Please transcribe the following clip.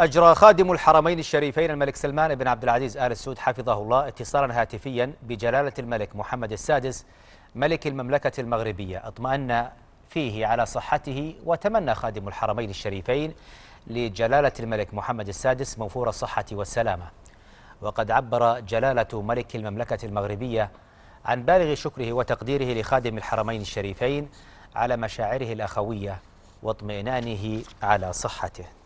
أجرى خادم الحرمين الشريفين الملك سلمان بن عبد العزيز آل السود حفظه الله اتصالا هاتفيا بجلالة الملك محمد السادس ملك المملكة المغربية اطمأن فيه على صحته وتمنى خادم الحرمين الشريفين لجلالة الملك محمد السادس موفور الصحة والسلامة وقد عبر جلالة ملك المملكة المغربية عن بالغ شكره وتقديره لخادم الحرمين الشريفين على مشاعره الأخوية واطمئنانه على صحته